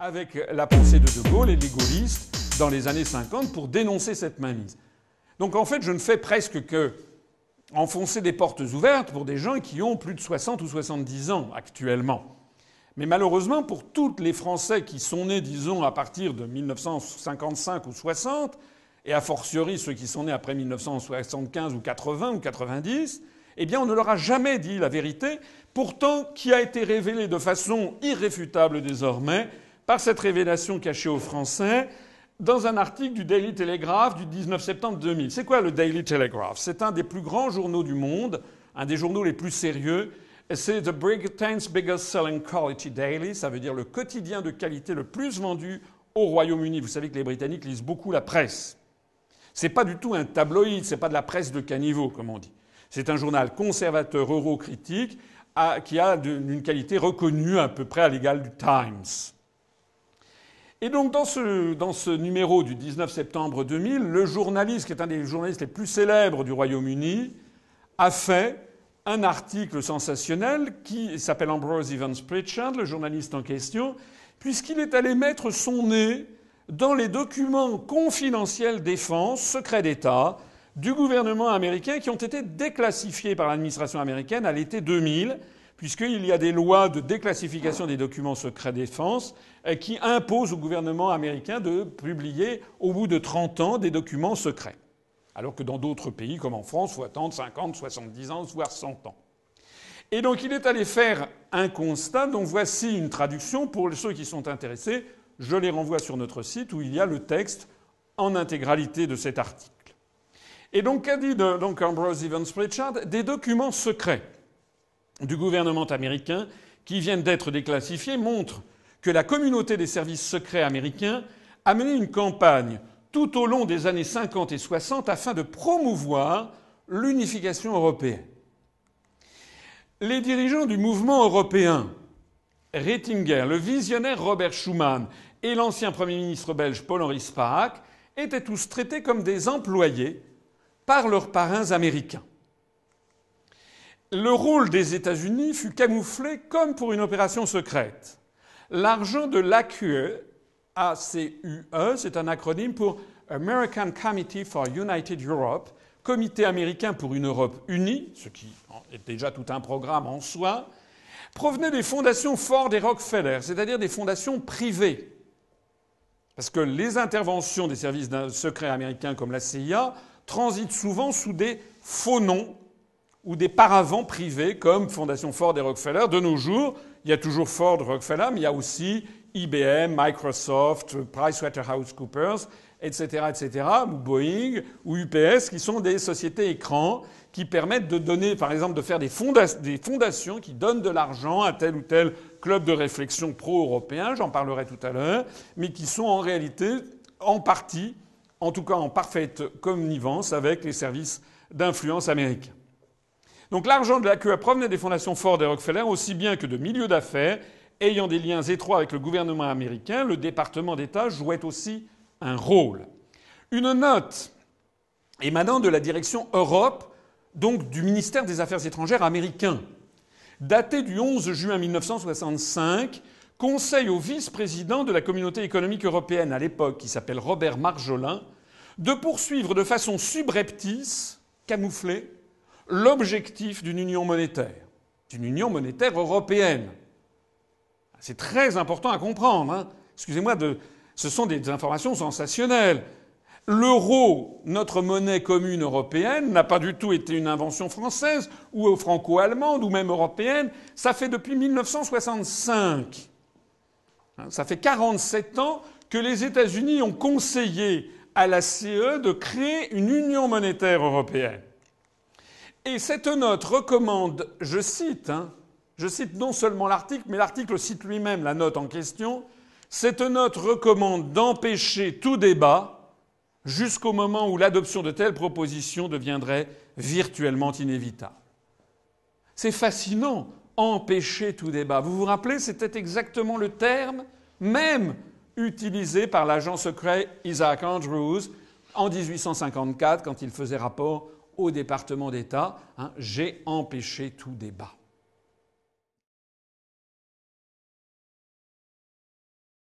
avec la pensée de De Gaulle et les gaullistes dans les années 50 pour dénoncer cette mainmise. Donc en fait, je ne fais presque que enfoncer des portes ouvertes pour des gens qui ont plus de 60 ou 70 ans actuellement. Mais malheureusement, pour tous les Français qui sont nés, disons, à partir de 1955 ou 60, et a fortiori ceux qui sont nés après 1975 ou 80 ou 90, eh bien, on ne leur a jamais dit la vérité, pourtant qui a été révélée de façon irréfutable désormais par cette révélation cachée aux Français dans un article du Daily Telegraph du 19 septembre 2000. C'est quoi le Daily Telegraph C'est un des plus grands journaux du monde, un des journaux les plus sérieux. C'est The Britain's Biggest Selling Quality Daily, ça veut dire le quotidien de qualité le plus vendu au Royaume-Uni. Vous savez que les Britanniques lisent beaucoup la presse. C'est pas du tout un tabloïd, c'est pas de la presse de caniveau, comme on dit. C'est un journal conservateur eurocritique qui a une qualité reconnue à peu près à l'égal du Times. Et donc dans ce, numéro du 19 septembre 2000, le journaliste, qui est un des journalistes les plus célèbres du Royaume-Uni, a fait un article sensationnel qui s'appelle Ambrose Evans Pritchard, le journaliste en question, puisqu'il est allé mettre son nez dans les documents confidentiels défense, secret d'État, du gouvernement américain qui ont été déclassifiés par l'administration américaine à l'été 2000 puisqu'il y a des lois de déclassification des documents secrets défense euh, qui imposent au gouvernement américain de publier au bout de 30 ans des documents secrets. Alors que dans d'autres pays, comme en France, il faut attendre 50, 70 ans, voire 100 ans. Et donc il est allé faire un constat dont voici une traduction pour ceux qui sont intéressés. Je les renvoie sur notre site où il y a le texte en intégralité de cet article. Et donc qu'a dit euh, donc Ambrose Evans Pritchard Des documents secrets du gouvernement américain qui viennent d'être déclassifiés montrent que la communauté des services secrets américains a mené une campagne tout au long des années 50 et 60 afin de promouvoir l'unification européenne. Les dirigeants du mouvement européen, Rettinger, le visionnaire Robert Schuman et l'ancien Premier ministre belge Paul-Henri Spaak étaient tous traités comme des employés par leurs parrains américains le rôle des États-Unis fut camouflé comme pour une opération secrète. L'argent de l'ACUE ACUE, c'est un acronyme pour American Committee for United Europe, Comité américain pour une Europe unie, ce qui est déjà tout un programme en soi, provenait des fondations Ford et Rockefeller, c'est-à-dire des fondations privées. Parce que les interventions des services secrets américains comme la CIA transitent souvent sous des faux noms ou des paravents privés comme Fondation Ford et Rockefeller. De nos jours, il y a toujours Ford, Rockefeller, mais il y a aussi IBM, Microsoft, PricewaterhouseCoopers, etc., etc., ou Boeing, ou UPS, qui sont des sociétés écrans qui permettent de donner, par exemple, de faire des fondations qui donnent de l'argent à tel ou tel club de réflexion pro-européen, j'en parlerai tout à l'heure, mais qui sont en réalité, en partie, en tout cas en parfaite connivence avec les services d'influence américains. Donc l'argent de la QA provenait des fondations Ford et Rockefeller, aussi bien que de milieux d'affaires ayant des liens étroits avec le gouvernement américain. Le département d'État jouait aussi un rôle. Une note émanant de la direction Europe, donc du ministère des Affaires étrangères américain, datée du 11 juin 1965, conseille au vice-président de la Communauté économique européenne à l'époque, qui s'appelle Robert Marjolin, de poursuivre de façon subreptice, camouflée, l'objectif d'une union monétaire, d'une union monétaire européenne. C'est très important à comprendre. Hein. Excusez-moi, de... ce sont des informations sensationnelles. L'euro, notre monnaie commune européenne, n'a pas du tout été une invention française ou franco-allemande ou même européenne. Ça fait depuis 1965. Hein. Ça fait 47 ans que les États-Unis ont conseillé à la CE de créer une union monétaire européenne. Et cette note recommande, je cite, hein, je cite non seulement l'article, mais l'article cite lui-même la note en question, cette note recommande d'empêcher tout débat jusqu'au moment où l'adoption de telles propositions deviendrait virtuellement inévitable. C'est fascinant, empêcher tout débat. Vous vous rappelez, c'était exactement le terme même utilisé par l'agent secret Isaac Andrews en 1854 quand il faisait rapport au département d'État. Hein, j'ai empêché tout débat.